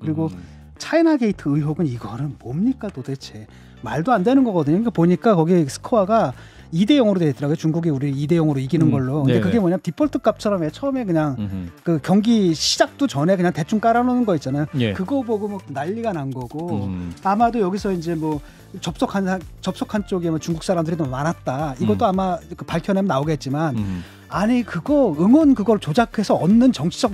그리고 음. 차이나 게이트 의혹은 이거는 뭡니까 도대체 말도 안 되는 거거든요. 그러니까 보니까 거기 스코어가 2대 0으로 돼 있더라고요. 중국이 우리 2 대 0으로 이기는 음, 걸로. 네. 근데 네 그게 뭐냐면 디폴트 값처럼 처음에 그냥 음흠. 그 경기 시작도 전에 그냥 대충 깔아놓는 거 있잖아요. 예. 그거 보고 막 뭐 난리가 난 거고 음. 아마도 여기서 이제 뭐 접속한 접속한 쪽에 뭐 중국 사람들이 너무 많았다. 이것도 음. 아마 그 밝혀내면 나오겠지만 음. 아니 그거 응원 그걸 조작해서 얻는 정치적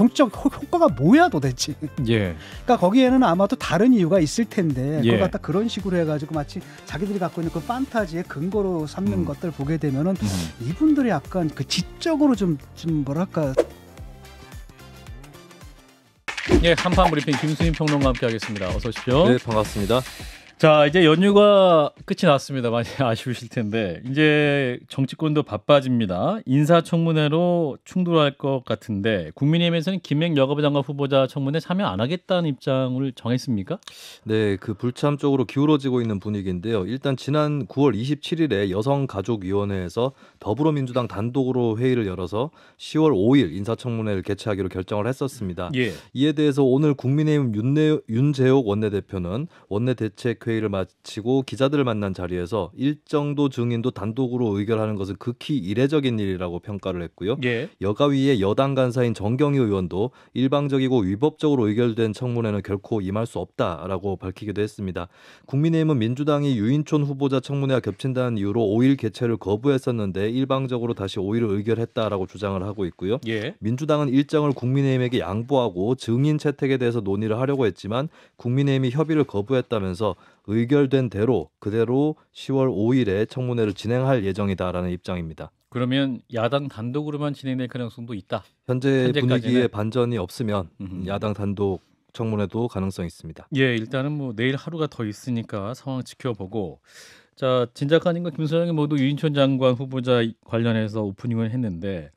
정치적 효과가 뭐야 도대체. 예. 그러니까 거기에는 아마도 다른 이유가 있을 텐데 예. 그걸 갖다 그런 식으로 해가지고 마치 자기들이 갖고 있는 그 판타지의 근거로 삼는 음. 것들 보게 되면은 음. 이분들이 약간 그 지적으로 좀좀 좀 뭐랄까. 예, 한판 브리핑 김수인 평론가 함께 하겠습니다. 어서 오십시오. 네, 반갑습니다. 자, 이제 연휴가 끝이 났습니다. 많이 아쉬우실 텐데 이제 정치권도 바빠집니다. 인사청문회로 충돌할 것 같은데 국민의힘에서는 김행 여가부 장관 후보자 청문회 참여 안 하겠다는 입장을 정했습니까? 네, 그 불참 쪽으로 기울어지고 있는 분위기인데요. 일단 지난 9월 27일에 여성가족위원회에서 더불어민주당 단독으로 회의를 열어서 10월 5일 인사청문회를 개최하기로 결정을 했었습니다. 예. 이에 대해서 오늘 국민의힘 윤내, 윤재옥 원내대표는 원내대책회 회의를 마치고 기자들을 만난 자리에서 일정도 증인도 단독으로 의결하는 것은 극히 이례적인 일이라고 평가를 했고요. 예. 여가위의 여당 간사인 정경희 의원도 일방적이고 위법적으로 의결된 청문회는 결코 임할 수 없다라고 밝히기도 했습니다. 국민의힘은 민주당이 유인촌 후보자 청문회와 겹친다는 이유로 5일 개최를 거부했었는데 일방적으로 다시 5일을 의결했다라고 주장을 하고 있고요. 예. 민주당은 일정을 국민의힘에게 양보하고 증인 채택에 대해서 논의를 하려고 했지만 국민의힘이 협의를 거부했다면서 의결된 대로 그대로 10월 5일에 청문회를 진행할 예정이다라는 입장입니다. 그러면 야당 단독으로만 진행될 가능성도 있다. 현재 분위기에 반전이 없으면 야당 단독 청문회도 가능성 있습니다. 예, 일단은 뭐 내일 하루가 더 있으니까 상황 지켜보고 자, 진작한인과 김소장이 모두 유인천 장관 후보자 관련해서 오프닝을 했는데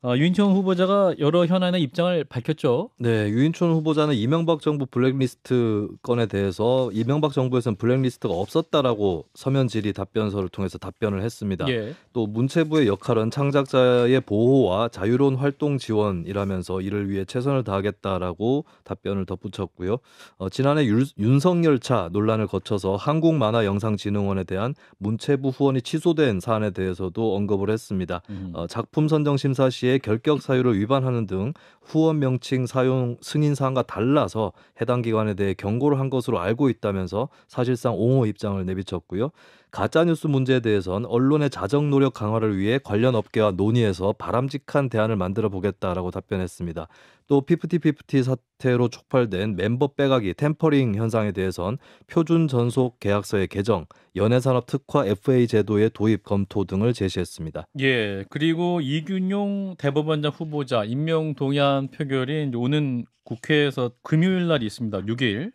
어, 유인촌 후보자가 여러 현안의 입장을 밝혔죠. 네, 유인천 후보자는 이명박 정부 블랙리스트 건에 대해서 이명박 정부에서는 블랙리스트가 없었다라고 서면 질의 답변서를 통해서 답변을 했습니다. 예. 또 문체부의 역할은 창작자의 보호와 자유로운 활동 지원이라면서 이를 위해 최선을 다하겠다라고 답변을 덧붙였고요. 어, 지난해 유, 윤석열차 논란을 거쳐서 한국만화영상진흥원에 대한 문체부 후원이 취소된 사안에 대해서도 언급을 했습니다. 음. 어, 작품 선정 심사 시 시의 결격 사유를 위반하는 등 후원 명칭 사용 승인 사항과 달라서 해당 기관에 대해 경고를 한 것으로 알고 있다면서 사실상 옹호 입장을 내비쳤고요. 가짜 뉴스 문제에 대해선 언론의 자정 노력 강화를 위해 관련 업계와 논의해서 바람직한 대안을 만들어 보겠다라고 답변했습니다. 또 피프티피프티 사태로 촉발된 멤버 빼가기 템퍼링 현상에 대해선 표준 전속 계약서의 개정, 연예산업 특화 FA 제도의 도입 검토 등을 제시했습니다. 예, 그리고 이균용 대법원장 후보자 임명 동의안표결인 오는 국회에서 금요일 날 있습니다. 6일.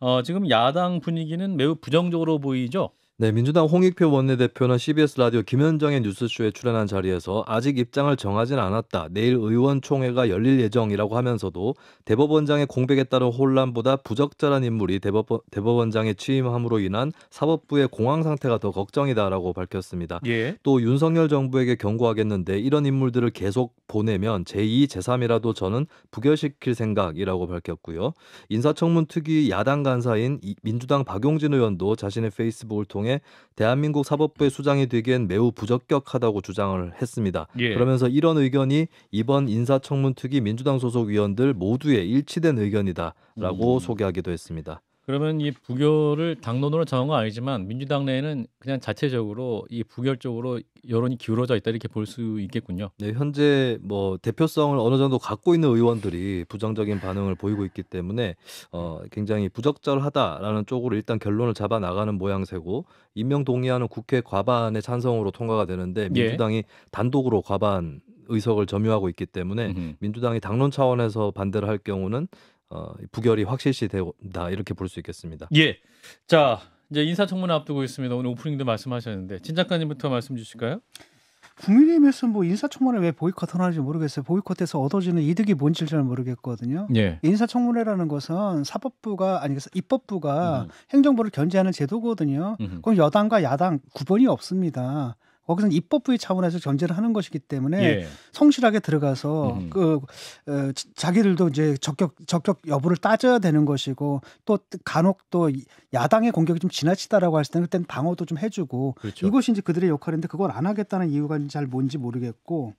어, 지금 야당 분위기는 매우 부정적으로 보이죠. 네, 민주당 홍익표 원내대표는 CBS 라디오 김현정의 뉴스쇼에 출연한 자리에서 아직 입장을 정하진 않았다. 내일 의원총회가 열릴 예정이라고 하면서도 대법원장의 공백에 따른 혼란보다 부적절한 인물이 대법, 대법원장에 취임함으로 인한 사법부의 공황 상태가 더 걱정이다라고 밝혔습니다. 예. 또 윤석열 정부에게 경고하겠는데 이런 인물들을 계속 보내면 제2, 제3이라도 저는 부결시킬 생각이라고 밝혔고요. 인사청문 특위 야당 간사인 민주당 박용진 의원도 자신의 페이스북을 통해 통해 대한민국 사법부의 수장이 되기엔 매우 부적격하다고 주장을 했습니다. 예. 그러면서 이런 의견이 이번 인사청문특위 민주당 소속 위원들 모두의 일치된 의견이다라고 음. 소개하기도 했습니다. 그러면 이 부결을 당론으로 정한 건 아니지만 민주당 내에는 그냥 자체적으로 이 부결 쪽으로 여론이 기울어져 있다 이렇게 볼 수 있겠군요. 네, 현재 뭐 대표성을 어느 정도 갖고 있는 의원들이 부정적인 반응을 보이고 있기 때문에 어, 굉장히 부적절하다라는 쪽으로 일단 결론을 잡아 나가는 모양새고 임명 동의하는 국회 과반의 찬성으로 통과가 되는데 예. 민주당이 예. 단독으로 과반 의석을 점유하고 있기 때문에 음흠. 민주당이 당론 차원에서 반대를 할 경우는 어, 부결이 확실시 된다 이렇게 볼 수 있겠습니다. 예. 자 이제 인사청문 회 앞두고 있습니다. 오늘 오프닝도 말씀하셨는데 진 작가님부터 말씀 주실까요? 국민의힘에서 뭐 인사청문회 왜 보이콧을 하는지 모르겠어요. 보이콧해서 얻어지는 이득이 뭔지 잘 모르겠거든요. 예. 인사청문회라는 것은 사법부가 아니 그 입법부가 음. 행정부를 견제하는 제도거든요. 음. 그럼 여당과 야당 구분이 없습니다. 거기서는 입법부의 차원에서 견제를 하는 것이기 때문에 예. 성실하게 들어가서 음. 그 어, 자기들도 이제 적격 적격 여부를 따져야 되는 것이고 또 간혹 또 야당의 공격이 좀 지나치다라고 할 때는 그때는 방어도 좀 해주고 그렇죠. 이것이 이제 그들의 역할인데 그걸 안 하겠다는 이유가 잘 뭔지 모르겠고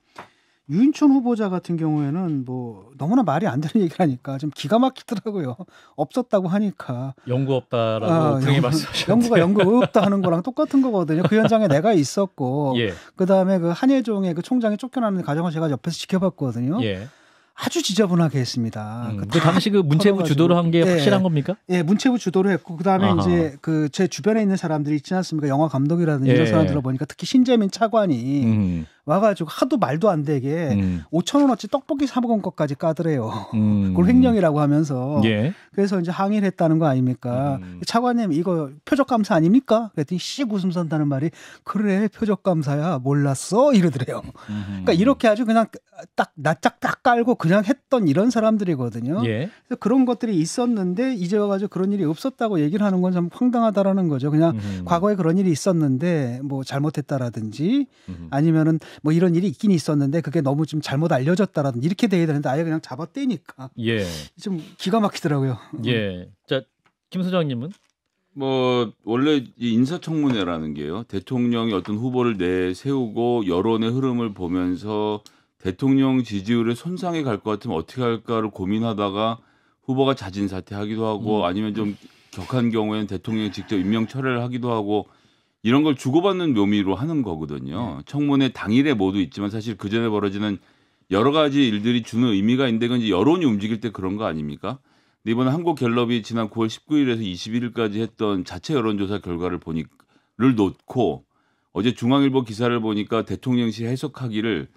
유인천 후보자 같은 경우에는 뭐 너무나 말이 안 되는 얘기를 하니까 좀 기가 막히더라고요. 없었다고 하니까. 연구 없다라고 등에 맞서셨 연구가 연구 없다 하는 거랑 똑같은 거거든요. 그 현장에 내가 있었고 예. 그다음에 그 한예종의 그 총장이 쫓겨나는 과정을 제가 옆에서 지켜봤거든요. 예. 아주 지저분하게 했습니다. 음, 그, 그 당시 그 문체부 주도로 한게 예, 확실한 겁니까? 예, 문체부 주도로 했고 그다음에 아하. 이제 그 제 주변에 있는 사람들이 있지 않습니까? 영화 감독이라든지 예. 이런 사람들을 보니까 특히 신재민 차관이 음. 와가지고 하도 말도 안 되게 음. 5천 원어치 떡볶이 사 먹은 것까지 까드래요 음. 그걸 횡령이라고 하면서 예. 그래서 이제 항의를 했다는 거 아닙니까? 음. 차관님 이거 표적 감사 아닙니까? 그랬더니 씨 웃음 산다는 말이 그래 표적 감사야 몰랐어 이러더래요. 음. 그러니까 이렇게 아주 그냥 딱 낯짝 딱 깔고 그냥 했던 이런 사람들이거든요. 예. 그래서 그런 것들이 있었는데 이제 와가지고 그런 일이 없었다고 얘기를 하는 건 참 황당하다라는 거죠. 그냥 음. 과거에 그런 일이 있었는데 뭐 잘못했다라든지 음. 아니면은 뭐 이런 일이 있긴 있었는데 그게 너무 좀 잘못 알려졌다라든 지 이렇게 돼야 되는데 아예 그냥 잡아떼니까 예. 좀 기가 막히더라고요. 예. 자, 김 소장님은 뭐 원래 인사청문회라는 게요. 대통령이 어떤 후보를 내세우고 여론의 흐름을 보면서 대통령 지지율에 손상이 갈 것 같으면 어떻게 할까를 고민하다가 후보가 자진 사퇴하기도 하고 음. 아니면 좀 격한 경우에는 대통령이 직접 임명 철회를 하기도 하고 이런 걸 주고받는 묘미로 하는 거거든요. 네. 청문회 당일에 모두 있지만 사실 그 전에 벌어지는 여러 가지 일들이 주는 의미가 있는데 그건 이제 여론이 움직일 때 그런 거 아닙니까? 근데 이번 한국 갤럽이 지난 9월 19일에서 21일까지 했던 자체 여론조사 결과를 보니를 놓고 어제 중앙일보 기사를 보니까 대통령실 해석하기를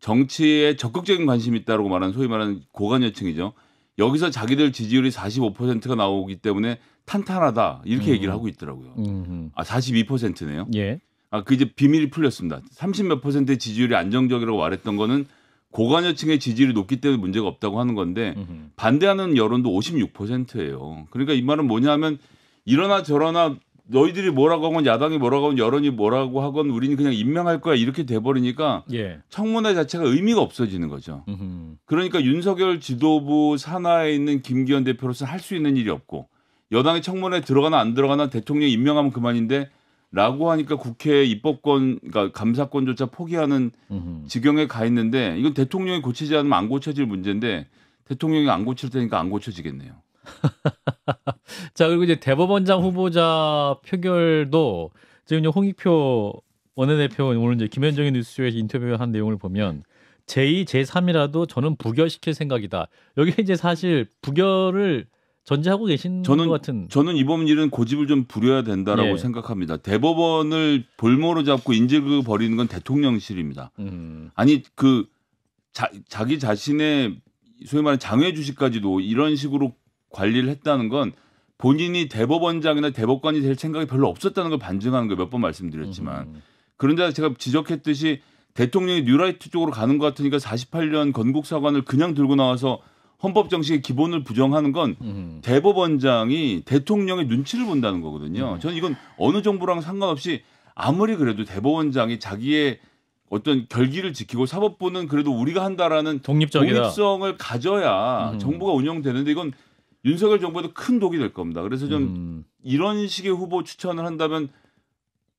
정치에 적극적인 관심이 있다고 말하는 소위 말하는 고관여층이죠. 여기서 자기들 지지율이 45%가 나오기 때문에 탄탄하다 이렇게 음. 얘기를 하고 있더라고요. 음흠. 아 42%네요. 예. 아 그 이제 비밀이 풀렸습니다. 30몇 퍼센트의 지지율이 안정적이라고 말했던 거는 고관여층의 지지율이 높기 때문에 문제가 없다고 하는 건데 음흠. 반대하는 여론도 56%예요. 그러니까 이 말은 뭐냐면 이러나 저러나 너희들이 뭐라고 하건 야당이 뭐라고 하건 여론이 뭐라고 하건 우리는 그냥 임명할 거야 이렇게 돼버리니까 예. 청문회 자체가 의미가 없어지는 거죠. 음흠. 그러니까 윤석열 지도부 산하에 있는 김기현 대표로서 할 수 있는 일이 없고 여당이 청문회 들어가나 안 들어가나 대통령 임명하면 그만인데 라고 하니까 국회 입법권, 그러니까 감사권조차 포기하는 음흠. 지경에 가 있는데 이건 대통령이 고치지 않으면 안 고쳐질 문제인데 대통령이 안 고칠 테니까 안 고쳐지겠네요. 자, 그리고 이제 대법원장 후보자 표결도 지금 홍익표 원내대표 오늘 이제 김현정의 뉴스쇼에서 인터뷰한 내용을 보면 제2, 제3이라도 저는 부결시킬 생각이다. 여기 이제 사실 부결을 전제하고 계신 저는, 것 같은. 저는 이번 일은 고집을 좀 부려야 된다라고 예. 생각합니다. 대법원을 볼모로 잡고 인질그버리는건 대통령실입니다. 음. 아니 그 자, 자기 자신의 소위 말하는 장외 주식까지도 이런 식으로 관리를 했다는 건 본인이 대법원장이나 대법관이 될 생각이 별로 없었다는 걸 반증하는 거 몇 번 말씀드렸지만 음. 그런데 제가 지적했듯이 대통령이 뉴라이트 쪽으로 가는 것 같으니까 48년 건국 사관을 그냥 들고 나와서 헌법 정식의 기본을 부정하는 건 음. 대법원장이 대통령의 눈치를 본다는 거거든요. 음. 저는 이건 어느 정부랑 상관없이 아무리 그래도 대법원장이 자기의 어떤 결기를 지키고 사법부는 그래도 우리가 한다라는 독립적이다. 독립성을 가져야 음. 정부가 운영되는데 이건 윤석열 정부에도 큰 독이 될 겁니다. 그래서 좀 음. 이런 식의 후보 추천을 한다면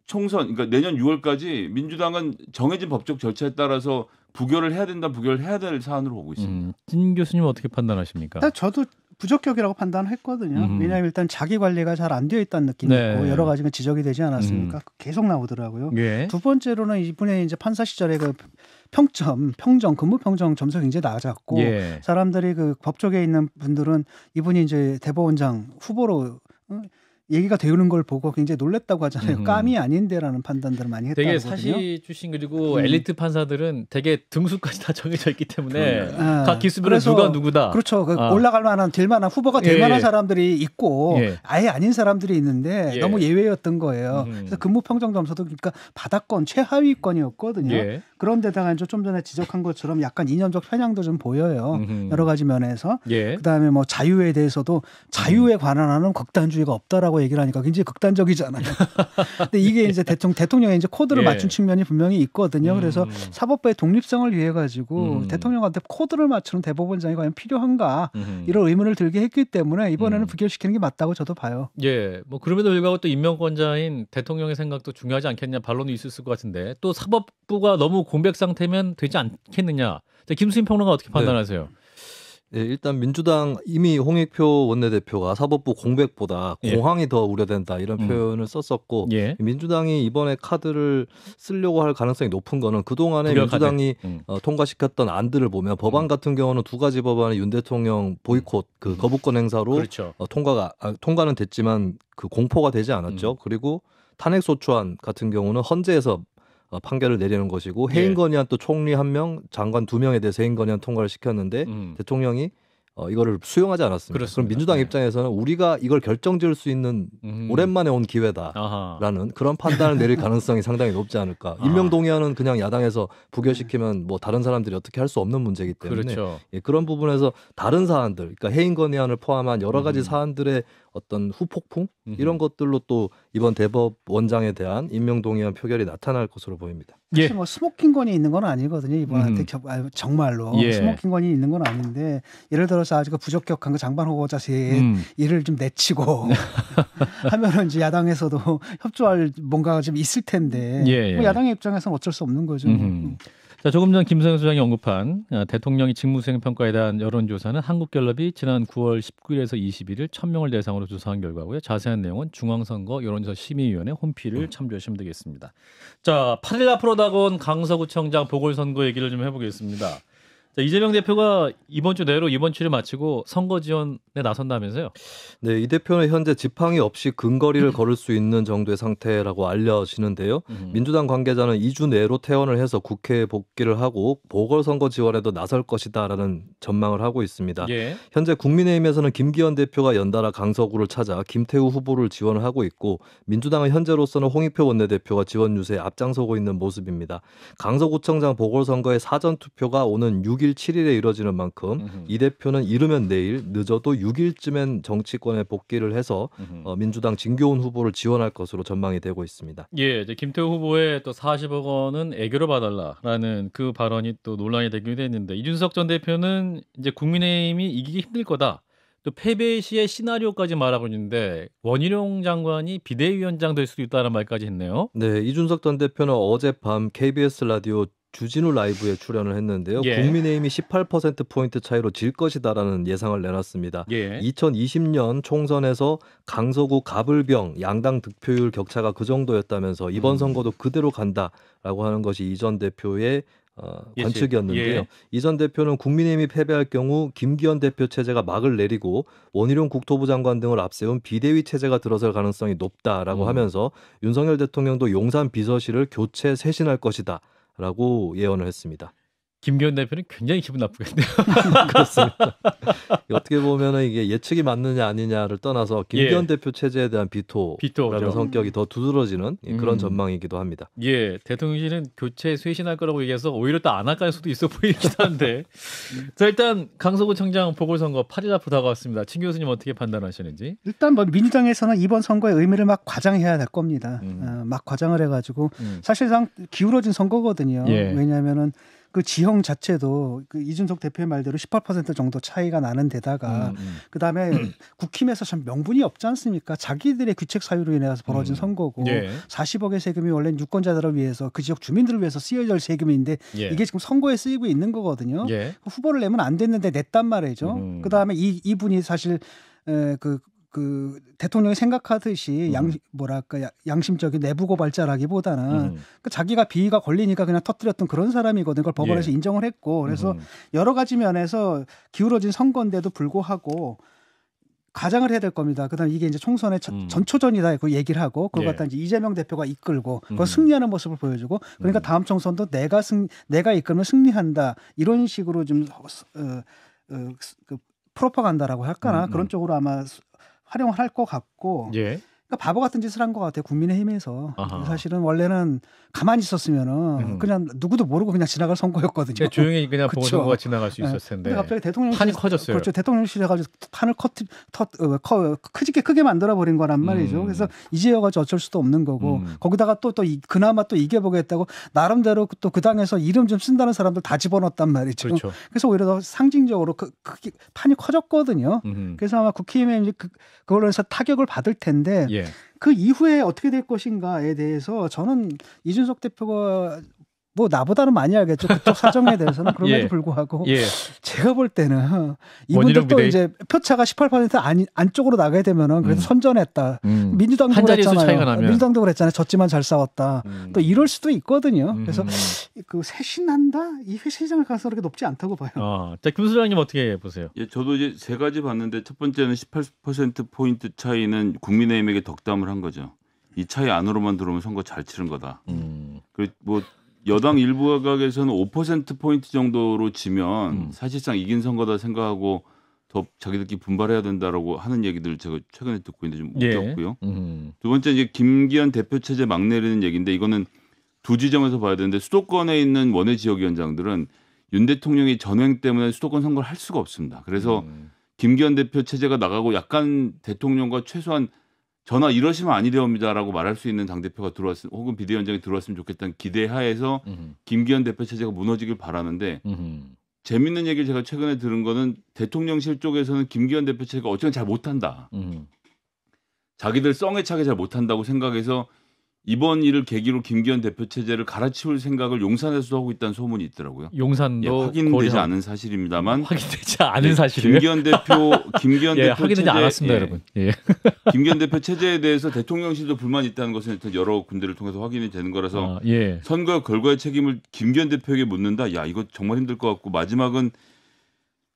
총선 그러니까 내년 6월까지 민주당은 정해진 법적 절차에 따라서 부결을 해야 된다, 부결을 해야 될 사안으로 보고 있습니다. 음, 진 교수님 어떻게 판단하십니까? 저도 부적격이라고 판단했거든요. 음. 왜냐하면 일단 자기 관리가 잘 안 되어 있다는 느낌이 네. 있고 여러 가지가 지적이 되지 않았습니까? 음. 계속 나오더라고요. 예. 두 번째로는 이분의 이제 판사 시절에 그 평점, 평정 근무 평정 점수 굉장히 낮았고 예. 사람들이 그 법조계에 있는 분들은 이분이 이제 대법원장 후보로 얘기가 되는 걸 보고 굉장히 놀랬다고 하잖아요. 음. 까미 아닌데라는 판단들을 많이 했다고 되게 사실거든 출신 그리고 음. 엘리트 판사들은 되게 등수까지 다 정해져 있기 때문에 아, 각 기수별로 누가 누구다. 그렇죠. 그 아. 올라갈 만한 될 만한 후보가 될 예, 만한 예. 사람들이 있고 예. 아예 아닌 사람들이 있는데 예. 너무 예외였던 거예요. 음. 그래서 근무 평정 점수도 그러니까 바닷권 최하위권이었거든요. 예. 그런데다가 좀 전에 지적한 것처럼 약간 이념적 편향도 좀 보여요. 음. 여러 가지 면에서 예. 그다음에 뭐 자유에 대해서도 자유에 음. 관한 하는 극단주의가 없다라고 있다고 얘기를 하니까 굉장히 극단적이잖아요. 근데 이게 이제 대통령 대통령의 이제 코드를 예. 맞춘 측면이 분명히 있거든요. 음. 그래서 사법부의 독립성을 위해 가지고 음. 대통령한테 코드를 맞추는 대법원장이 과연 필요한가 음. 이런 의문을 들게 했기 때문에 이번에는 음. 부결시키는 게 맞다고 저도 봐요. 예, 뭐 그럼에도 불구하고 또 임명권자인 대통령의 생각도 중요하지 않겠냐 반론이 있을것 같은데 또 사법부가 너무 공백 상태면 되지 않겠느냐. 김수인 평론가 어떻게 네. 판단하세요? 네. 예, 일단 민주당 이미 홍익표 원내대표가 사법부 공백보다 예. 공황이 더 우려된다 이런 음. 표현을 썼었고 예. 민주당이 이번에 카드를 쓰려고 할 가능성이 높은 거는 그동안에 민주당이 음. 어, 통과시켰던 안들을 보면 법안 음. 같은 경우는 두 가지 법안은 윤 대통령 보이콧 음. 그 거부권 행사로 그렇죠. 어, 통과가 아, 통과는 됐지만 그 공포가 되지 않았죠. 음. 그리고 탄핵소추안 같은 경우는 헌재에서 어, 판결을 내리는 것이고 예. 해임 건의안 또 총리 한 명, 장관 두 명에 대해서 해임 건의안 통과를 시켰는데 음. 대통령이 어, 이거를 수용하지 않았습니다. 그렇습니다. 그럼 민주당 네. 입장에서는 우리가 이걸 결정지을 수 있는 음. 오랜만에 온 기회다라는 아하. 그런 판단을 내릴 가능성이 상당히 높지 않을까. 아. 임명 동의안은 그냥 야당에서 부결시키면 뭐 다른 사람들이 어떻게 할 수 없는 문제이기 때문에 그렇죠. 예, 그런 부분에서 다른 사안들, 그러니까 해임 건의안을 포함한 여러 가지 음. 사안들의 어떤 후폭풍 이런 것들로 또 이번 대법 원장에 대한 임명동의안 표결이 나타날 것으로 보입니다. 예. 사실 뭐 스모킹건이 있는 건 아니거든요. 이번한테 겨, 음. 아, 정말로 예. 스모킹건이 있는 건 아닌데 예를 들어서 아주 그 부적격한 그 장반호거 자세 음. 일을 좀 내치고 하면은 이제 야당에서도 협조할 뭔가가 좀 있을 텐데 예, 뭐 예. 야당의 입장에서는 어쩔 수 없는 거죠. 음. 자, 조금 전 김성현 소장이 언급한 어, 대통령이 직무수행 평가에 대한 여론조사는 한국갤럽이 지난 9월 19일에서 21일 1000명을 대상으로 조사한 결과고요. 자세한 내용은 중앙선거 여론조사 심의위원회 홈피를 음. 참조하시면 되겠습니다. 자, 8일 앞으로 다가온 강서구청장 보궐선거 얘기를 좀 해보겠습니다. 자, 이재명 대표가 이번 주 내로 이번 주를 마치고 선거 지원에 나선다면서요? 네, 이 대표는 현재 지팡이 없이 근거리를 걸을 수 있는 정도의 상태라고 알려지는데요. 음. 민주당 관계자는 2주 내로 퇴원을 해서 국회에 복귀를 하고 보궐선거 지원에도 나설 것이다라는 전망을 하고 있습니다. 예. 현재 국민의힘에서는 김기현 대표가 연달아 강서구를 찾아 김태우 후보를 지원을 하고 있고 민주당은 현재로서는 홍익표 원내대표가 지원 유세에 앞장서고 있는 모습입니다. 강서구청장 보궐선거의 사전 투표가 오는 6일 6일, 7일에 이뤄지는 만큼 음흠. 이 대표는 이르면 내일 늦어도 6일쯤엔 정치권에 복귀를 해서 어, 민주당 진교훈 후보를 지원할 것으로 전망이 되고 있습니다. 예, 이제 김태호 후보의 또 40억 원은 애교로 봐달라라는 그 발언이 또 논란이 되기도 했는데 이준석 전 대표는 이제 국민의힘이 이기기 힘들 거다. 또 패배 시의 시나리오까지 말하고 있는데 원희룡 장관이 비대위원장 될 수도 있다는 말까지 했네요. 네, 이준석 전 대표는 어젯밤 KBS 라디오 주진우 라이브에 출연을 했는데요. 예. 국민의힘이 18% 포인트 차이로 질 것이다라는 예상을 내놨습니다. 예. 2020년 총선에서 강서구 가불병 양당 득표율 격차가 그 정도였다면서 이번 음. 선거도 그대로 간다라고 하는 것이 이 전 대표의 어, 관측이었는데요. 예. 이전 대표는 국민의힘이 패배할 경우 김기현 대표 체제가 막을 내리고 원희룡 국토부 장관 등을 앞세운 비대위 체제가 들어설 가능성이 높다라고 음. 하면서 윤석열 대통령도 용산 비서실을 교체 쇄신할 것이다. 라고 예언을 했습니다. 김기현 대표는 굉장히 기분 나쁘겠네요. 그렇습니다. 어떻게 보면 이게 예측이 맞느냐 아니냐를 떠나서 김기현 예. 대표 체제에 대한 비토라는 비토죠. 성격이 더 두드러지는 예, 음. 그런 전망이기도 합니다. 예, 대통령실은 교체 쇄신할 거라고 얘기해서 오히려 또안 할까 수도 있어 보이긴 한데. 자, 일단 강서구 청장 보궐선거 8일 앞으로 다가왔습니다. 친 교수님 어떻게 판단하시는지? 일단 뭐 민주당에서는 이번 선거의 의미를 막 과장해야 될 겁니다. 음. 어, 막 과장을 해가지고 음. 사실상 기울어진 선거거든요. 예. 왜냐하면은 그 지형 자체도 그 이준석 대표의 말대로 18% 정도 차이가 나는 데다가 음, 음. 그다음에 국힘에서 참 명분이 없지 않습니까? 자기들의 규책 사유로 인해서 벌어진 음. 선거고 예. 40억의 세금이 원래는 유권자들을 위해서 그 지역 주민들을 위해서 쓰여질 세금인데 예. 이게 지금 선거에 쓰이고 있는 거거든요. 예. 그 후보를 내면 안 됐는데 냈단 말이죠. 음. 그다음에 이 이분이 사실 에, 그그 대통령이 생각하듯이 음. 양 뭐랄까 양심적인 내부 고발자라기보다는 음. 그 자기가 비위가 걸리니까 그냥 터뜨렸던 그런 사람이거든 그걸 법원에서 예. 인정을 했고 그래서 음. 여러 가지 면에서 기울어진 선거인데도 불구하고 가장을 해야 될 겁니다. 그다음 이게 이제 총선의 음. 전초전이다 그 얘기를 하고 그걸 예. 갖다 이제 이재명 대표가 이끌고 그걸 음. 승리하는 모습을 보여주고 그러니까 음. 다음 총선도 내가 승 내가 이끌면 승리한다 이런 식으로 좀 어, 어, 그 프로파간다라고 할까나 음. 음. 그런 쪽으로 아마 활용할 것 같고 예. 그러니까 바보 같은 짓을 한 것 같아요. 국민의힘에서 아하. 사실은 원래는 가만히 있었으면은 음. 그냥 누구도 모르고 그냥 지나갈 선거였거든요. 조용히 그냥 그쵸. 보선거가 지나갈 수 예. 있었을 텐데. 근 갑자기 대통령 판이 커졌어요. 그렇죠. 대통령실에 가지고 판을 커트 터, 어, 커, 크게 크게 만들어 버린 거란 말이죠. 음. 그래서 이제여가지 어쩔 수도 없는 거고 음. 거기다가 또또 또 그나마 또 이겨보겠다고 나름대로 또 그 당에서 이름 좀 쓴다는 사람들 다 집어넣었단 말이죠. 그렇죠. 그래서 오히려 더 상징적으로 그, 크그 판이 커졌거든요. 음. 그래서 아마 국회의원이 그, 그걸로 해서 타격을 받을 텐데. 예. 예. 그 이후에 어떻게 될 것인가에 대해서 저는 이준석 대표가 뭐 나보다는 많이 알겠죠 그쪽 사정에 대해서는 그럼에도 예. 불구하고 예. 제가 볼 때는 이분들도 이제 표차가 18% 안, 안쪽으로 나가게 되면은 그래도 음. 선전했다 음. 민주당도 그랬잖아요 민주당도 그랬잖아요 졌지만 잘 싸웠다 음. 또 이럴 수도 있거든요 음. 그래서 그 새신한다 이회신장을가서 그렇게 높지 않다고 봐요. 아, 자 김수장님 어떻게 보세요? 예, 저도 이제 세 가지 봤는데 첫 번째는 18% 포인트 차이는 국민의힘에게 덕담을 한 거죠. 이 차이 안으로만 들어오면 선거 잘 치른 거다. 음. 그리고 뭐 여당 일부 각에서는 5% 포인트 정도로 지면 음. 사실상 이긴 선거다 생각하고 더 자기들끼리 분발해야 된다라고 하는 얘기들 제가 최근에 듣고 있는데 좀 예. 웃겼고요. 예. 음. 두 번째 이제 김기현 대표 체제 막내리는 얘기인데 이거는 두 지점에서 봐야 되는데 수도권에 있는 원외 지역위원장들은 윤 대통령이 전횡 때문에 수도권 선거를 할 수가 없습니다. 그래서 음. 김기현 대표 체제가 나가고 약간 대통령과 최소한 전화 이러시면 아니되옵니다라고 말할 수 있는 당 대표가 들어왔으 혹은 비대위원장이 들어왔으면 좋겠다는 기대하에서 음흠. 김기현 대표 체제가 무너지길 바라는데 음흠. 재밌는 얘기를 제가 최근에 들은 거는 대통령실 쪽에서는 김기현 대표 체제가 어쩌면 잘 못한다. 음흠. 자기들 썽에 차게 잘 못한다고 생각해서 이번 일을 계기로 김기현 대표 체제를 갈아치울 생각을 용산에서 하고 있다는 소문이 있더라고요. 용산도 예, 확인되지 고려... 않은 사실입니다만 확인되지 않은 예, 사실이에요. 김기현 대표 김기현 예, 대표 확인되지 체제, 않았습니다, 예. 여러분. 예. 김기현 대표 체제에 대해서 대통령실도 불만이 있다는 것은 일단 여러 군데를 통해서 확인이 되는 거라서 아, 예. 선거 결과의 책임을 김기현 대표에게 묻는다. 야, 이거 정말 힘들 것 같고 마지막은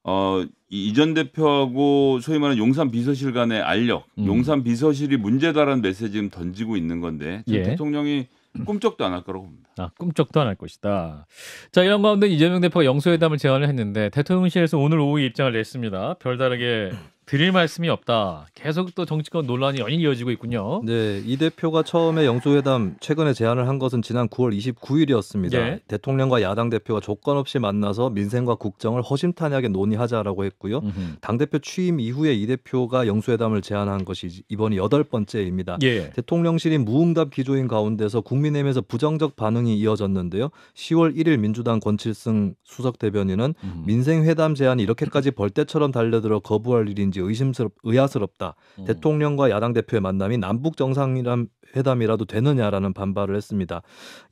어, 이전 대표하고 소위 말하는 용산 비서실 간의 알력, 음. 용산 비서실이 문제다라는 메시지 지금 던지고 있는 건데 예. 대통령이 꿈쩍도 안 할 거라고 봅니다. 아, 꿈쩍도 안 할 것이다. 자, 이런 가운데 이재명 대표가 영수회담을 제안을 했는데 대통령실에서 오늘 오후에 입장을 냈습니다. 별다르게 드릴 말씀이 없다. 계속 또 정치권 논란이 연일 이어지고 있군요. 네, 이 대표가 처음에 영수회담 최근에 제안을 한 것은 지난 9월 29일이었습니다. 예. 대통령과 야당 대표가 조건 없이 만나서 민생과 국정을 허심탄회하게 논의하자라고 했고요. 당 대표 취임 이후에 이 대표가 영수회담을 제안한 것이 이번이 여덟 번째입니다. 예. 대통령실이 무응답 기조인 가운데서 국민의힘에서 부정적 반응이 이어졌는데요. 10월 1일 민주당 권칠승 수석 대변인은 음. 민생 회담 제안이 이렇게까지 벌떼처럼 달려들어 거부할 일인지 건지 의심스럽 의아스럽다. 음. 대통령과 야당 대표의 만남이 남북 정상회담이라도 되느냐라는 반발을 했습니다.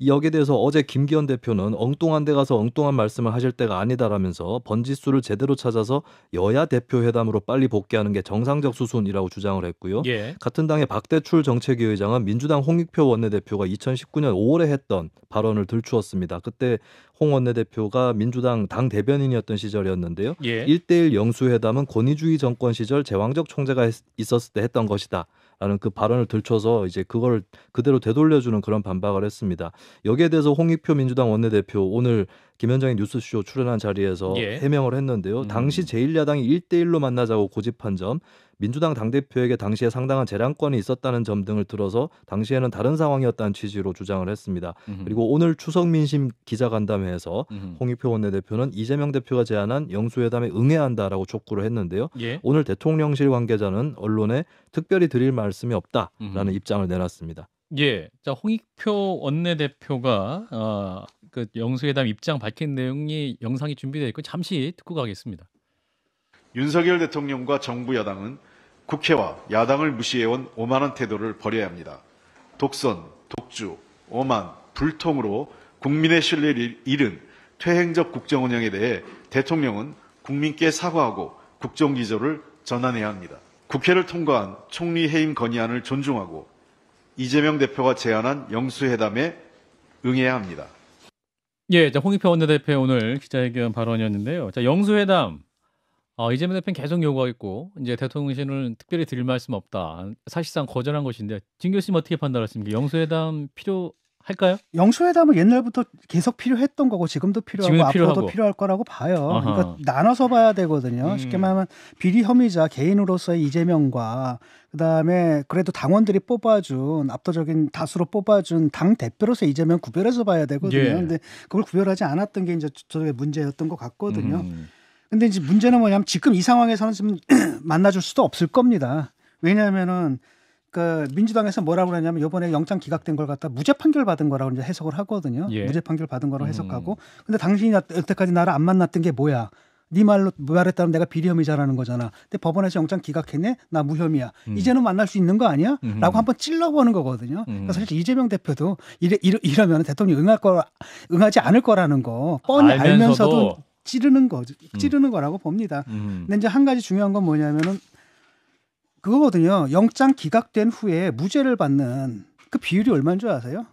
여기에 대해서 어제 김기현 대표는 엉뚱한 데 가서 엉뚱한 말씀을 하실 때가 아니다라면서 번지수를 제대로 찾아서 여야 대표 회담으로 빨리 복귀하는 게 정상적 수순이라고 주장을 했고요. 예. 같은 당의 박대출 정책위 의장은 민주당 홍익표 원내대표가 2019년 5월에 했던 발언을 들추었습니다. 그때 홍 원내대표가 민주당 당 대변인이었던 시절이었는데요. 예. 1대1 영수회담은 권위주의 정권 시절 제왕적 총재가 했, 있었을 때 했던 것이다. 라는 그 발언을 들춰서 이제 그걸 그대로 되돌려주는 그런 반박을 했습니다. 여기에 대해서 홍익표 민주당 원내대표 오늘 김현정의 뉴스쇼 출연한 자리에서 예. 해명을 했는데요. 당시 음. 제1야당이 1대1로 만나자고 고집한 점, 민주당 당대표에게 당시에 상당한 재량권이 있었다는 점 등을 들어서 당시에는 다른 상황이었다는 취지로 주장을 했습니다. 음흠. 그리고 오늘 추석 민심 기자간담회에서 음흠. 홍익표 원내대표는 이재명 대표가 제안한 영수회담에 응해한다라고 촉구를 했는데요. 예. 오늘 대통령실 관계자는 언론에 특별히 드릴 말씀이 없다라는 음흠. 입장을 내놨습니다. 예, 자 홍익표 원내대표가 어, 그 영수회담 입장 밝힌 내용이 영상이 준비되어 있고 잠시 듣고 가겠습니다. 윤석열 대통령과 정부 여당은 국회와 야당을 무시해온 오만한 태도를 버려야 합니다. 독선, 독주, 오만, 불통으로 국민의 신뢰를 잃은 퇴행적 국정 운영에 대해 대통령은 국민께 사과하고 국정 기조를 전환해야 합니다. 국회를 통과한 총리 해임 건의안을 존중하고 이재명 대표가 제안한 영수회담에 응해야 합니다. 예, 홍익표 원내대표 오늘 기자회견 발언이었는데요. 자, 영수회담 어 이재명 대표는 계속 요구하겠고 이제 대통령실은 특별히 드릴 말씀 없다. 사실상 거절한 것인데 진 교수님 어떻게 판단하십니까? 영수회담 필요 할까요? 영수회담은 옛날부터 계속 필요했던 거고 지금도 필요하고 지금도 필요하고. 앞으로도 필요할 거라고 봐요. 그러니까 나눠서 봐야 되거든요. 음. 쉽게 말하면 비리 혐의자 개인으로서의 이재명과 그다음에 그래도 당원들이 뽑아준 압도적인 다수로 뽑아준 당 대표로서 이재명 구별해서 봐야 되거든요. 예. 근데 그걸 구별하지 않았던 게 이제 저의 문제였던 것 같거든요. 음. 근데 이제 문제는 뭐냐면 지금 이 상황에서는 지금 만나줄 수도 없을 겁니다. 왜냐하면은 그 민주당에서 뭐라고 그러냐면 요번에 영장 기각된 걸 갖다 무죄 판결 받은 거라고 이제 해석을 하거든요. 예. 무죄 판결 받은 거로 음. 해석하고 음. 근데 당신이 여태까지 나를 안 만났던 게 뭐야? 네 말로 네 말에 따르면 내가 비리혐의자라는 거잖아. 근데 법원에서 영장 기각했네. 나 무혐의야. 음. 이제는 만날 수 있는 거 아니야? 음 라고 한번 찔러보는 거거든요. 음. 그래서 그러니까 사실 이재명 대표도 이래, 이러, 이러면 대통령이 응할 거 응하지 않을 거라는 거 뻔히 알면서도, 알면서도 찌르는 거, 찌르는 음. 거라고 봅니다. 음. 근데 이제 한 가지 중요한 건 뭐냐면은 그거거든요. 영장 기각된 후에 무죄를 받는 그 비율이 얼마인 줄 아세요?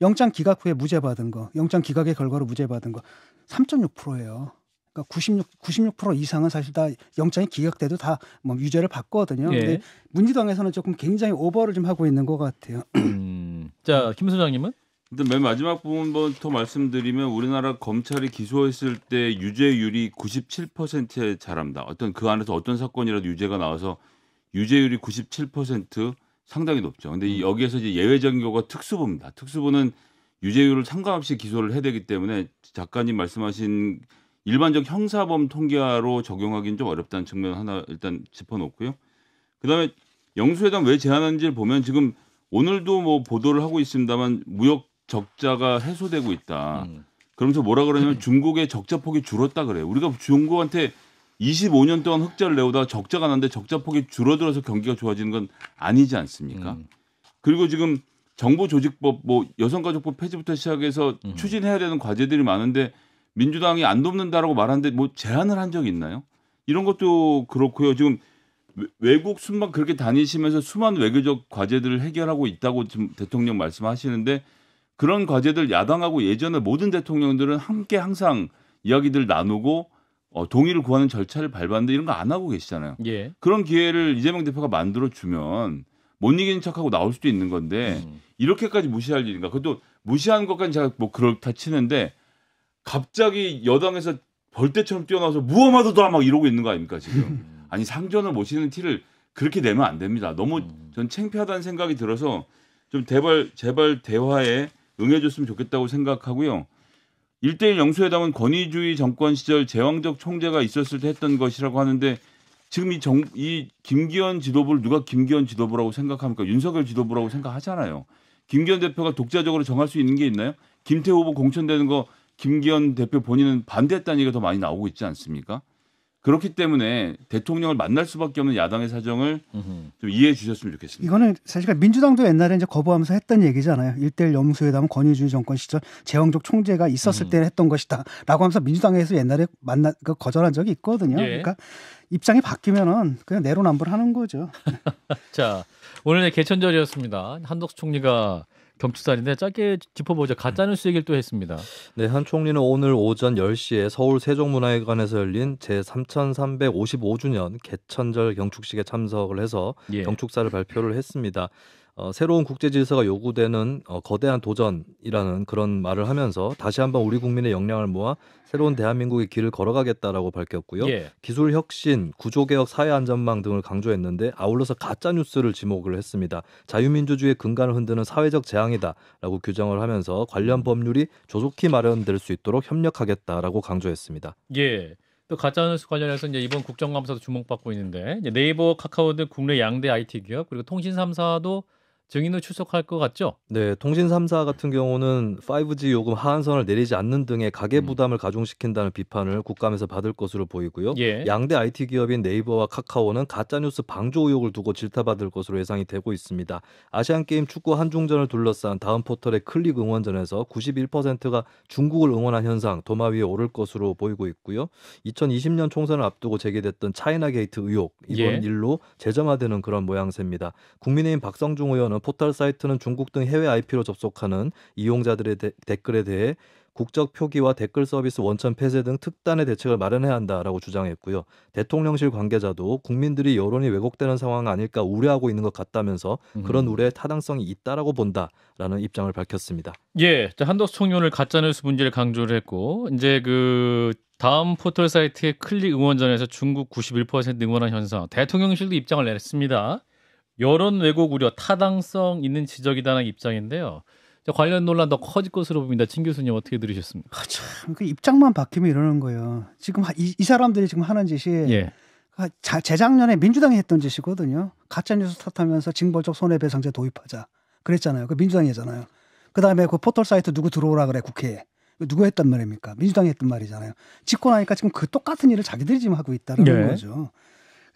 영장 기각 후에 무죄 받은 거, 영장 기각의 결과로 무죄 받은 거 3.6%예요. 그러니까 96, 96% 이상은 사실 다 영장이 기각돼도 다 뭐 유죄를 받거든요. 예. 근데 문지당에서는 조금 굉장히 오버를 좀 하고 있는 것 같아요. 음. 자, 김 소장님은? 근데 맨 마지막 부분부터 말씀드리면 우리나라 검찰이 기소했을 때 유죄율이 97%에 자랍니다 어떤 그 안에서 어떤 사건이라도 유죄가 나와서 유죄율이 97% 상당히 높죠. 근데 음. 여기에서 이제 예외적인 경우가 특수부입니다. 특수부는 유죄율을 상관없이 기소를 해야 되기 때문에 작가님 말씀하신 일반적 형사범 통계화로 적용하기는 좀 어렵다는 측면 하나 일단 짚어놓고요. 그다음에 영수회담 왜 제안하는지를 보면 지금 오늘도 뭐 보도를 하고 있습니다만 무역 적자가 해소되고 있다. 음. 그러면서 뭐라 그러냐면 음. 중국의 적자 폭이 줄었다 그래요. 우리가 중국한테 25년 동안 흑자를 내오다 가 적자가 났는데 적자 폭이 줄어들어서 경기가 좋아지는 건 아니지 않습니까? 음. 그리고 지금 정부 조직법 뭐 여성가족법 폐지부터 시작해서 음. 추진해야 되는 과제들이 많은데 민주당이 안 돕는다라고 말하는데 뭐 제안을 한 적이 있나요? 이런 것도 그렇고요. 지금 외국 순방 그렇게 다니시면서 수많은 외교적 과제들을 해결하고 있다고 지금 대통령 말씀하시는데 그런 과제들 야당하고 예전에 모든 대통령들은 함께 항상 이야기들 나누고 어, 동의를 구하는 절차를 밟았는데 이런 거 안 하고 계시잖아요. 예. 그런 기회를 이재명 대표가 만들어 주면 못 이기는 척하고 나올 수도 있는 건데 음. 이렇게까지 무시할 일인가? 그것도 무시하는 것까지 제가 뭐 그렇다 치는데 갑자기 여당에서 벌떼처럼 뛰어나와서 무엄하도다 막 이러고 있는 거 아닙니까 지금? 음. 아니 상전을 모시는 티를 그렇게 내면 안 됩니다. 너무 음. 전챙피하다는 생각이 들어서 좀 대발 제발 대화에 응해줬으면 좋겠다고 생각하고요. 일대일 영수회담은 권위주의 정권 시절 제왕적 총재가 있었을 때 했던 것이라고 하는데 지금 이, 정, 이 김기현 지도부를 누가 김기현 지도부라고 생각합니까? 윤석열 지도부라고 생각하잖아요. 김기현 대표가 독자적으로 정할 수 있는 게 있나요? 김태호 후보 공천되는 거 김기현 대표 본인은 반대했다는 얘기가 더 많이 나오고 있지 않습니까? 그렇기 때문에 대통령을 만날 수밖에 없는 야당의 사정을 좀 이해해 주셨으면 좋겠습니다. 이거는 사실 그러니까 민주당도 옛날에 이제 거부하면서 했던 얘기잖아요. 일대일 염수회담 권위주의 정권 시절 재왕족 총재가 있었을 음. 때 했던 것이다라고 하면서 민주당에서 옛날에 만나 그 거절한 적이 있거든요. 예. 그러니까 입장이 바뀌면은 그냥 내로남불하는 거죠. 자, 오늘의 개천절이었습니다. 한덕수 총리가 경축살인데 짧게 짚어보죠 가짜뉴스 얘기를 또 했습니다. 네, 현 총리는 오늘 오전 10시에 서울 세종문화회관에서 열린 제3355주년 개천절 경축식에 참석을 해서 예. 경축사를 발표를 했습니다. 어, 새로운 국제 질서가 요구되는 어, 거대한 도전이라는 그런 말을 하면서 다시 한번 우리 국민의 역량을 모아 새로운 대한민국의 길을 걸어가겠다라고 밝혔고요. 예. 기술 혁신, 구조 개혁, 사회 안전망 등을 강조했는데 아울러서 가짜 뉴스를 지목을 했습니다. 자유민주주의의 근간을 흔드는 사회적 재앙이다라고 규정을 하면서 관련 법률이 조속히 마련될 수 있도록 협력하겠다라고 강조했습니다. 예. 또 가짜뉴스 관련해서 이제 이번 국정감사도 주목받고 있는데 네이버, 카카오 등 국내 양대 IT 기업 그리고 통신 3사도 증인을 출석할 것 같죠? 네, 통신 3사 같은 경우는 5G 요금 하한선을 내리지 않는 등의 가계 음. 부담을 가중시킨다는 비판을 국감에서 받을 것으로 보이고요. 예. 양대 IT 기업인 네이버와 카카오는 가짜 뉴스 방조 의혹을 두고 질타받을 것으로 예상이 되고 있습니다. 아시안 게임 축구 한중전을 둘러싼 다음 포털의 클릭 응원전에서 91%가 중국을 응원한 현상 도마 위에 오를 것으로 보이고 있고요. 2020년 총선을 앞두고 제기됐던 차이나 게이트 의혹 이번 예. 일로 재점화되는 그런 모양새입니다. 국민의힘 박성중 의원은 포털 사이트는 중국 등 해외 IP로 접속하는 이용자들의 데, 댓글에 대해 국적 표기와 댓글 서비스 원천 폐쇄 등 특단의 대책을 마련해야 한다라고 주장했고요. 대통령실 관계자도 국민들이 여론이 왜곡되는 상황 아닐까 우려하고 있는 것 같다면서 그런 음. 우려에 타당성이 있다라고 본다라는 입장을 밝혔습니다. 예, 한덕수 총리 오늘 가짜뉴스 문제를 강조를 했고 이제 그 다음 포털 사이트의 클릭 응원전에서 중국 91% 응원한 현상 대통령실도 입장을 냈습니다. 여론 왜곡 우려 타당성 있는 지적이다는 입장인데요. 관련 논란 더 커질 것으로 봅니다. 진 교수님 어떻게 들으셨습니까? 아, 참, 그 입장만 바뀌면 이러는 거예요. 지금 이, 이 사람들이 지금 하는 짓이 예. 그 자, 재작년에 민주당이 했던 짓이거든요. 가짜뉴스 탓하면서 징벌적 손해배상제 도입하자 그랬잖아요. 그 민주당이잖아요. 그다음에 그 포털 사이트 누구 들어오라 그래 국회에 누구 했단 말입니까? 민주당이 했단 말이잖아요. 짓고 나니까 지금 그 똑같은 일을 자기들이 지금 하고 있다는 네. 거죠.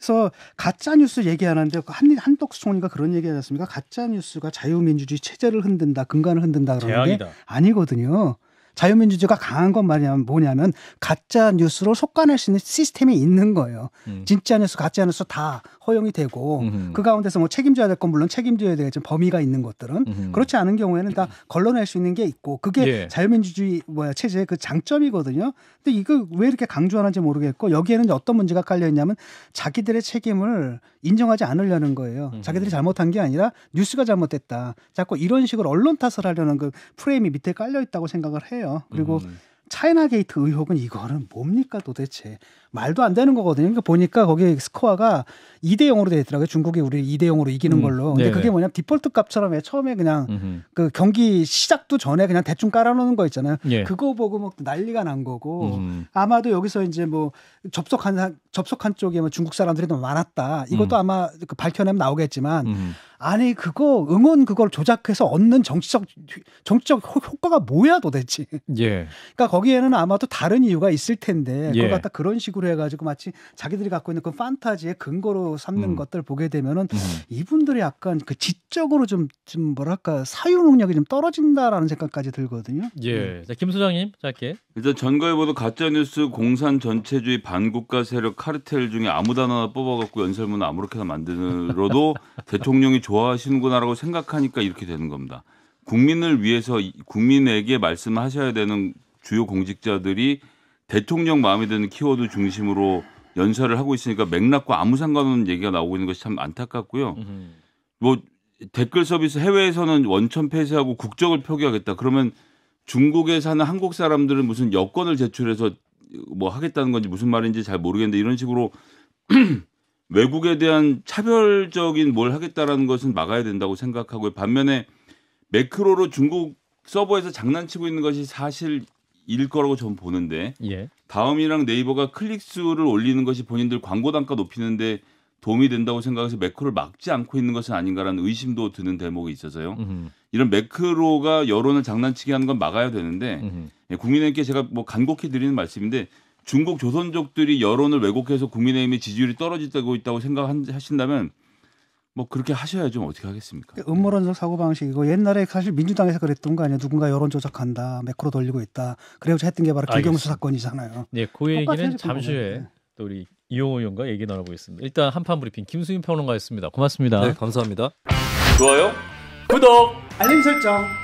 그래서 가짜 뉴스 얘기하는데 그 한 한덕수 총리가 그런 얘기하지 않습니까? 가짜 뉴스가 자유민주주의 체제를 흔든다, 근간을 흔든다 그러는 게 아니거든요. 자유민주주의가 강한 건 말이냐면 뭐냐면 가짜 뉴스로 속아낼 수 있는 시스템이 있는 거예요. 음. 진짜 뉴스, 가짜 뉴스 다 허용이 되고 음흠. 그 가운데서 뭐 책임져야 될 건 물론 책임져야 되겠지만 범위가 있는 것들은 음흠. 그렇지 않은 경우에는 다 음. 걸러낼 수 있는 게 있고 그게 예. 자유민주주의 뭐야 체제의 그 장점이거든요. 근데 이거 왜 이렇게 강조하는지 모르겠고 여기에는 어떤 문제가 깔려 있냐면 자기들의 책임을 인정하지 않으려는 거예요. 음. 자기들이 잘못한 게 아니라 뉴스가 잘못됐다. 자꾸 이런 식으로 언론 탓을 하려는 그 프레임이 밑에 깔려 있다고 생각을 해요. 그리고 음. 차이나 게이트 의혹은 이거는 뭡니까 도대체 말도 안 되는 거거든요. 그러니까 보니까 거기 스코어가 2대 0으로 돼 있더라고요. 중국이 우리 2대 0으로 이기는 음, 걸로. 근데 네네. 그게 네. 뭐냐면 디폴트 값처럼 처음에 그냥 음흠. 그 경기 시작도 전에 그냥 대충 깔아놓는 거 있잖아요. 예. 그거 보고 막 난리가 난 거고 음. 아마도 여기서 이제 뭐 접속한 접속한 쪽에 뭐 중국 사람들이 너무 많았다. 이것도 음. 아마 그 밝혀내면 나오겠지만. 아니 그거 응원 그걸 조작해서 얻는 정치적 정치적 효과가 뭐야 도대체. 예. 그러니까 거기에는 아마도 다른 이유가 있을 텐데 예. 그걸 갖다 그런 식으로 해가지고 마치 자기들이 갖고 있는 그 판타지의 근거로 삼는 음. 것들 보게 되면은 음. 이분들이 약간 그 지적으로 좀 좀 뭐랄까 사유 능력이 좀 떨어진다라는 생각까지 들거든요. 예. 음. 자, 김 소장님 짧게. 일단 전거에 보도 가짜뉴스 공산 전체주의 반국가 세력 카르텔 중에 아무 단어 하나 뽑아갖고 연설문 아무렇게나 만들어도 드 대통령이 좋아하시는구나라고 생각하니까 이렇게 되는 겁니다. 국민을 위해서 국민에게 말씀하셔야 되는 주요 공직자들이 대통령 마음에 드는 키워드 중심으로 연설을 하고 있으니까 맥락과 아무 상관없는 얘기가 나오고 있는 것이 참 안타깝고요. 뭐 댓글 서비스 해외에서는 원천 폐쇄하고 국적을 표기하겠다. 그러면 중국에 사는 한국 사람들은 무슨 여권을 제출해서 뭐 하겠다는 건지 무슨 말인지 잘 모르겠는데 이런 식으로 외국에 대한 차별적인 뭘 하겠다라는 것은 막아야 된다고 생각하고 반면에 매크로로 중국 서버에서 장난치고 있는 것이 사실 일 거라고 저는 보는데 예. 다음이랑 네이버가 클릭 수를 올리는 것이 본인들 광고 단가 높이는데 도움이 된다고 생각해서 매크로를 막지 않고 있는 것은 아닌가라는 의심도 드는 대목이 있어서요. 음흠. 이런 매크로가 여론을 장난치게 하는 건 막아야 되는데 음 국민의힘께 제가 뭐 간곡히 드리는 말씀인데 중국 조선족들이 여론을 왜곡해서 국민의힘의 지지율이 떨어지고 있다고 생각하신다면 뭐 그렇게 하셔야죠 뭐 어떻게 하겠습니까? 그러니까 음모론적 사고 방식이고 옛날에 사실 민주당에서 그랬던 거아니에요 누군가 여론 조작한다, 매크로 돌리고 있다. 그래가지고 했던 게 바로 아, 김경수 사건이잖아요. 네, 그 얘기는 잠시 후에 또 우리 이용호 의원과 얘기 나눠보겠습니다. 일단 한판 브리핑 김수인 평론가였습니다. 고맙습니다. 네, 감사합니다. 좋아요, 구독, 알림 설정.